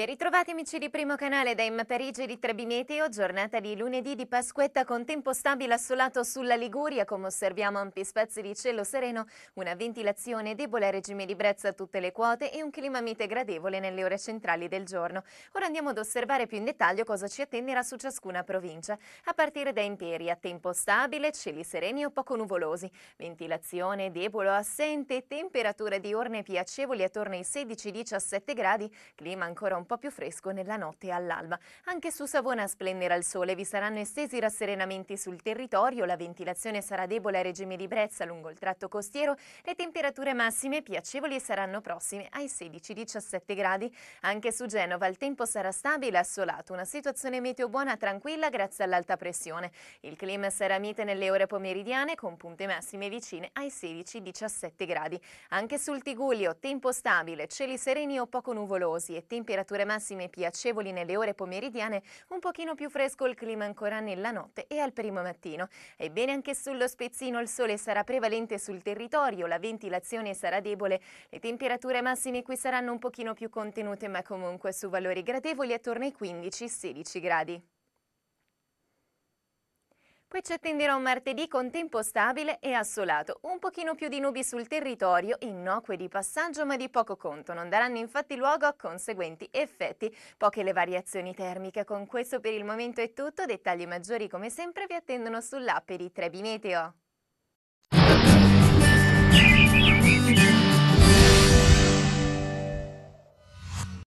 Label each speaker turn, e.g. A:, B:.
A: Ben ritrovati amici di Primo Canale da Emma Parigi di Trebimeteo, giornata di lunedì di Pasquetta con tempo stabile assolato sulla Liguria, come osserviamo ampi spazi di cielo sereno, una ventilazione debole a regime di brezza a tutte le quote e un clima mite gradevole nelle ore centrali del giorno. Ora andiamo ad osservare più in dettaglio cosa ci attenderà su ciascuna provincia, a partire da Imperia, tempo stabile, cieli sereni o poco nuvolosi, ventilazione debole o assente, temperature diurne piacevoli attorno ai 16-17 gradi, clima ancora un po' po' più fresco nella notte e all'alba. Anche su Savona splenderà il sole, vi saranno estesi rasserenamenti sul territorio, la ventilazione sarà debole a regime di brezza lungo il tratto costiero, le temperature massime piacevoli saranno prossime ai 16-17 gradi. Anche su Genova il tempo sarà stabile e assolato, una situazione meteo buona tranquilla grazie all'alta pressione. Il clima sarà mite nelle ore pomeridiane con punte massime vicine ai 16-17 gradi. Anche sul Tiguglio tempo stabile, cieli sereni o poco nuvolosi e temperature temperature massime piacevoli nelle ore pomeridiane, un pochino più fresco il clima ancora nella notte e al primo mattino. Ebbene anche sullo Spezzino il sole sarà prevalente sul territorio, la ventilazione sarà debole, le temperature massime qui saranno un pochino più contenute ma comunque su valori gradevoli attorno ai 15-16 gradi. Poi ci attenderà un martedì con tempo stabile e assolato, un pochino più di nubi sul territorio, innocue di passaggio ma di poco conto, non daranno infatti luogo a conseguenti effetti, poche le variazioni termiche. Con questo per il momento è tutto, dettagli maggiori come sempre vi attendono sull'app di Trebi Meteo.